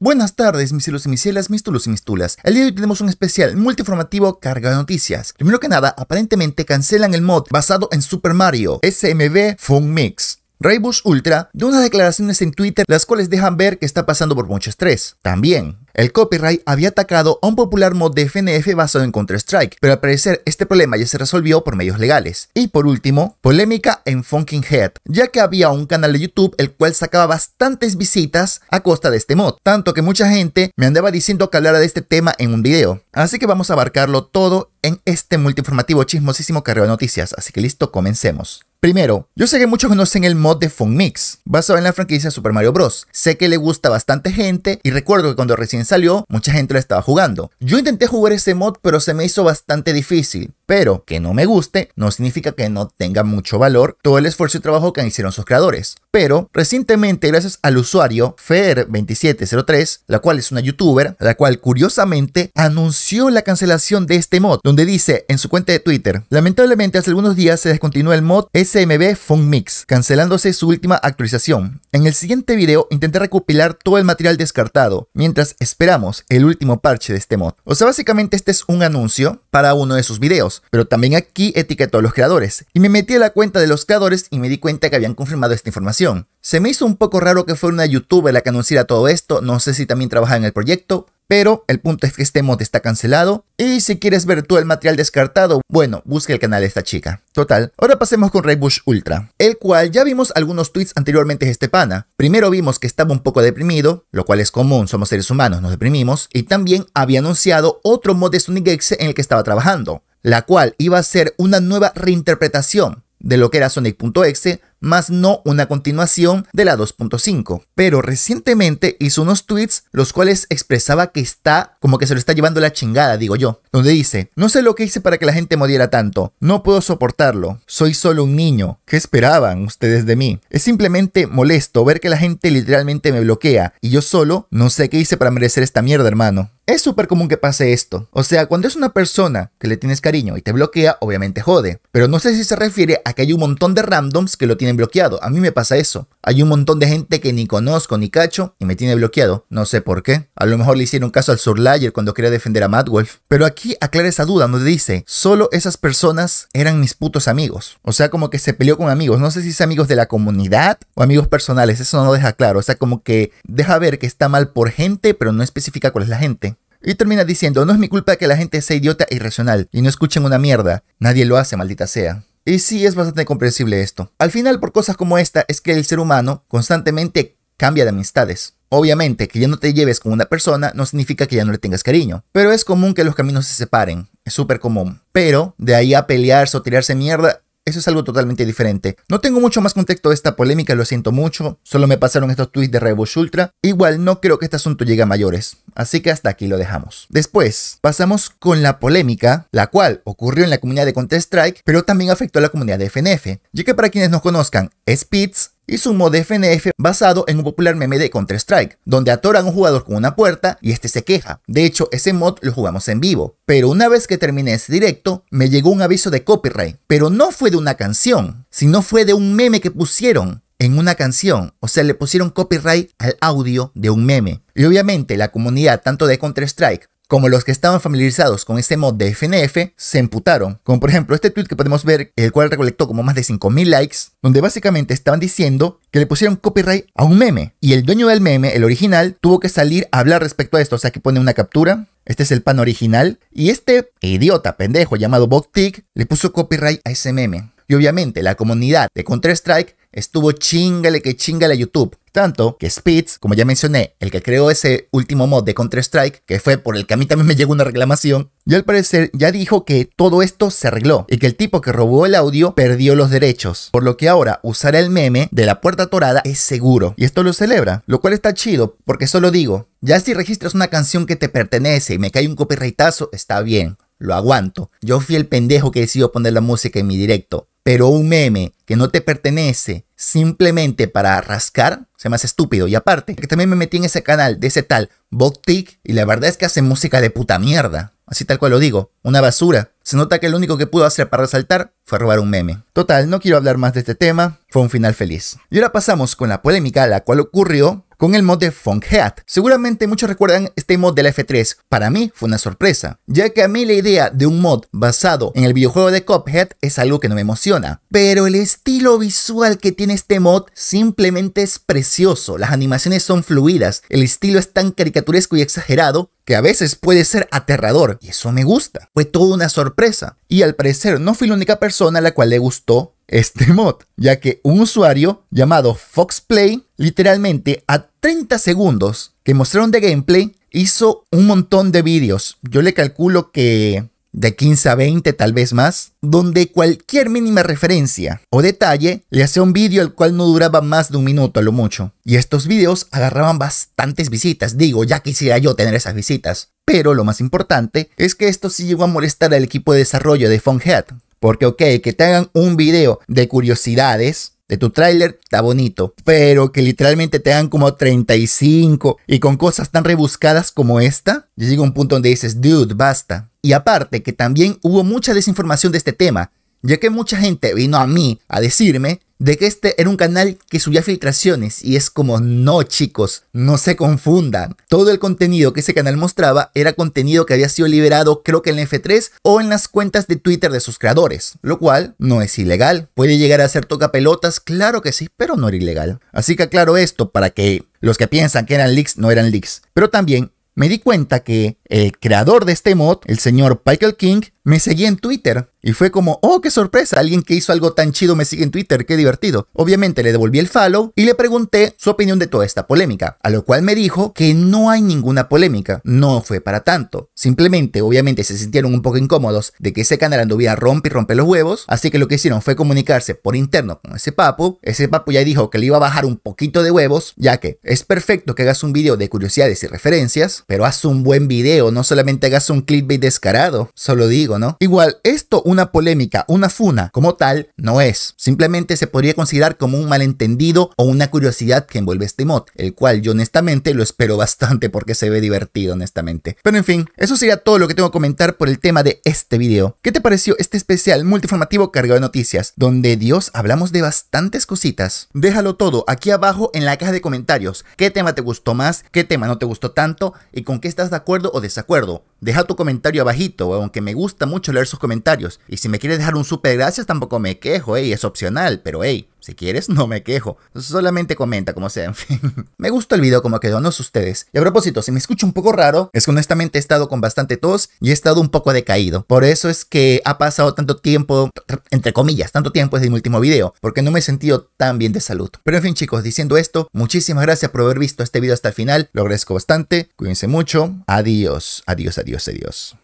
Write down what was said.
Buenas tardes, mis cielos y mis cielas, mis tulos y mis tulas. El día de hoy tenemos un especial multiformativo carga de noticias. Primero que nada, aparentemente cancelan el mod basado en Super Mario SMB Fun Mix. Raybus Ultra de unas declaraciones en Twitter las cuales dejan ver que está pasando por mucho estrés. También, el copyright había atacado a un popular mod de FNF basado en Counter-Strike, pero al parecer este problema ya se resolvió por medios legales. Y por último, polémica en Funkin' Head, ya que había un canal de YouTube el cual sacaba bastantes visitas a costa de este mod, tanto que mucha gente me andaba diciendo que hablara de este tema en un video. Así que vamos a abarcarlo todo en este multiinformativo chismosísimo carrera de noticias, así que listo, comencemos. Primero, yo sé que muchos conocen el mod de Mix, basado en la franquicia Super Mario Bros. Sé que le gusta bastante gente y recuerdo que cuando recién salió, mucha gente lo estaba jugando. Yo intenté jugar ese mod, pero se me hizo bastante difícil. Pero que no me guste no significa que no tenga mucho valor todo el esfuerzo y trabajo que hicieron sus creadores. Pero recientemente, gracias al usuario Fer2703, la cual es una youtuber, la cual curiosamente anunció la cancelación de este mod, donde dice en su cuenta de Twitter, lamentablemente hace algunos días se descontinuó el mod SMB Fun Mix, cancelándose su última actualización. En el siguiente video intenté recopilar todo el material descartado, mientras esperamos el último parche de este mod. O sea, básicamente este es un anuncio para uno de sus videos pero también aquí etiquetó a los creadores. Y me metí a la cuenta de los creadores y me di cuenta que habían confirmado esta información. Se me hizo un poco raro que fuera una youtuber la que anunciara todo esto, no sé si también trabajaba en el proyecto, pero el punto es que este mod está cancelado y si quieres ver todo el material descartado, bueno, busca el canal de esta chica. Total, ahora pasemos con Raybush Ultra, el cual ya vimos algunos tweets anteriormente de este pana. Primero vimos que estaba un poco deprimido, lo cual es común, somos seres humanos, nos deprimimos, y también había anunciado otro mod de Sonic X en el que estaba trabajando la cual iba a ser una nueva reinterpretación de lo que era Sonic.exe, más no una continuación de la 2.5. Pero recientemente hizo unos tweets los cuales expresaba que está como que se lo está llevando la chingada, digo yo, donde dice, no sé lo que hice para que la gente me tanto, no puedo soportarlo, soy solo un niño, ¿qué esperaban ustedes de mí? Es simplemente molesto ver que la gente literalmente me bloquea y yo solo no sé qué hice para merecer esta mierda, hermano. Es súper común que pase esto. O sea, cuando es una persona que le tienes cariño y te bloquea, obviamente jode. Pero no sé si se refiere a que hay un montón de randoms que lo tienen bloqueado. A mí me pasa eso. Hay un montón de gente que ni conozco ni cacho y me tiene bloqueado. No sé por qué. A lo mejor le hicieron caso al Surlayer cuando quería defender a MadWolf. Pero aquí aclara esa duda donde dice, solo esas personas eran mis putos amigos. O sea, como que se peleó con amigos. No sé si es amigos de la comunidad o amigos personales. Eso no lo deja claro. O sea, como que deja ver que está mal por gente, pero no especifica cuál es la gente. Y termina diciendo, no es mi culpa que la gente sea idiota e irracional y no escuchen una mierda. Nadie lo hace, maldita sea. Y sí, es bastante comprensible esto. Al final, por cosas como esta, es que el ser humano constantemente cambia de amistades. Obviamente, que ya no te lleves con una persona no significa que ya no le tengas cariño, pero es común que los caminos se separen, es súper común. Pero de ahí a pelearse o tirarse mierda, eso es algo totalmente diferente. No tengo mucho más contexto de esta polémica, lo siento mucho. Solo me pasaron estos tweets de Rebush Ultra. Igual no creo que este asunto llegue a mayores. Así que hasta aquí lo dejamos. Después, pasamos con la polémica, la cual ocurrió en la comunidad de Counter-Strike, pero también afectó a la comunidad de FNF. Ya que para quienes no conozcan, Spitz y un mod FNF basado en un popular meme de Counter-Strike, donde atoran a un jugador con una puerta y este se queja. De hecho, ese mod lo jugamos en vivo. Pero una vez que terminé ese directo, me llegó un aviso de copyright, pero no fue de una canción, sino fue de un meme que pusieron en una canción, o sea, le pusieron copyright al audio de un meme. Y obviamente la comunidad tanto de Counter-Strike como los que estaban familiarizados con este mod de FNF, se emputaron. Como por ejemplo este tweet que podemos ver, el cual recolectó como más de 5.000 likes, donde básicamente estaban diciendo que le pusieron copyright a un meme. Y el dueño del meme, el original, tuvo que salir a hablar respecto a esto. O sea, que pone una captura. Este es el pan original. Y este idiota pendejo llamado BogTick le puso copyright a ese meme. Y obviamente la comunidad de Counter-Strike estuvo chingale que chingale a YouTube. Tanto que Spitz, como ya mencioné, el que creó ese último mod de Counter-Strike, que fue por el que a mí también me llegó una reclamación, y al parecer ya dijo que todo esto se arregló y que el tipo que robó el audio perdió los derechos, por lo que ahora usar el meme de la puerta torada es seguro. Y esto lo celebra, lo cual está chido, porque solo digo, ya si registras una canción que te pertenece y me cae un copyrightazo, está bien, lo aguanto. Yo fui el pendejo que decidió poner la música en mi directo. Pero un meme que no te pertenece simplemente para rascar, se me hace estúpido. Y aparte, que también me metí en ese canal de ese tal Boktik y la verdad es que hace música de puta mierda. Así tal cual lo digo, una basura. Se nota que lo único que pudo hacer para resaltar fue robar un meme. Total, no quiero hablar más de este tema, fue un final feliz. Y ahora pasamos con la polémica la cual ocurrió con el mod de Funk Seguramente muchos recuerdan este mod de la F3. Para mí fue una sorpresa, ya que a mí la idea de un mod basado en el videojuego de Cophead es algo que no me emociona. Pero el estilo visual que tiene este mod simplemente es precioso. Las animaciones son fluidas, el estilo es tan caricaturesco y exagerado que a veces puede ser aterrador, y eso me gusta. Fue toda una sorpresa y al parecer no fui la única persona a la cual le gustó este mod, ya que un usuario llamado Foxplay, literalmente a 30 segundos que mostraron de gameplay, hizo un montón de vídeos. Yo le calculo que de 15 a 20 tal vez más, donde cualquier mínima referencia o detalle le hacía un vídeo al cual no duraba más de un minuto a lo mucho. Y estos vídeos agarraban bastantes visitas, digo, ya quisiera yo tener esas visitas. Pero lo más importante es que esto sí llegó a molestar al equipo de desarrollo de Funhead. Porque ok, que te hagan un video de curiosidades, de tu tráiler está bonito, pero que literalmente te hagan como 35 y con cosas tan rebuscadas como esta, llega un punto donde dices, dude, basta. Y aparte que también hubo mucha desinformación de este tema, ya que mucha gente vino a mí a decirme de que este era un canal que subía filtraciones y es como, no chicos, no se confundan. Todo el contenido que ese canal mostraba era contenido que había sido liberado creo que en la F3 o en las cuentas de Twitter de sus creadores, lo cual no es ilegal. Puede llegar a ser tocapelotas, claro que sí, pero no era ilegal. Así que aclaro esto para que los que piensan que eran leaks no eran leaks. Pero también me di cuenta que el creador de este mod, el señor Michael King, me seguí en Twitter y fue como, oh, qué sorpresa, alguien que hizo algo tan chido me sigue en Twitter, qué divertido. Obviamente le devolví el follow y le pregunté su opinión de toda esta polémica, a lo cual me dijo que no hay ninguna polémica, no fue para tanto. Simplemente, obviamente se sintieron un poco incómodos de que ese canal anduviera rompe y rompe los huevos, así que lo que hicieron fue comunicarse por interno con ese papo, ese papo ya dijo que le iba a bajar un poquito de huevos, ya que es perfecto que hagas un video de curiosidades y referencias, pero haz un buen video, no solamente hagas un clickbait descarado, solo digo, Igual, esto una polémica, una funa como tal, no es. Simplemente se podría considerar como un malentendido o una curiosidad que envuelve este mod, el cual yo honestamente lo espero bastante porque se ve divertido, honestamente. Pero en fin, eso sería todo lo que tengo que comentar por el tema de este video. ¿Qué te pareció este especial multiformativo cargado de noticias, donde Dios hablamos de bastantes cositas? Déjalo todo aquí abajo en la caja de comentarios. ¿Qué tema te gustó más? ¿Qué tema no te gustó tanto? ¿Y con qué estás de acuerdo o desacuerdo? Deja tu comentario abajito, aunque me gusta mucho leer sus comentarios. Y si me quieres dejar un super gracias, tampoco me quejo, es opcional, pero hey, si quieres, no me quejo. Solamente comenta, como sea, en fin. me gustó el video como quedó, no sé ustedes. Y a propósito, si me escucho un poco raro, es que honestamente he estado con bastante tos y he estado un poco decaído. Por eso es que ha pasado tanto tiempo, entre comillas, tanto tiempo desde mi último video, porque no me he sentido tan bien de salud. Pero en fin, chicos, diciendo esto, muchísimas gracias por haber visto este video hasta el final. Lo agradezco bastante. Cuídense mucho. Adiós, adiós, adiós, adiós.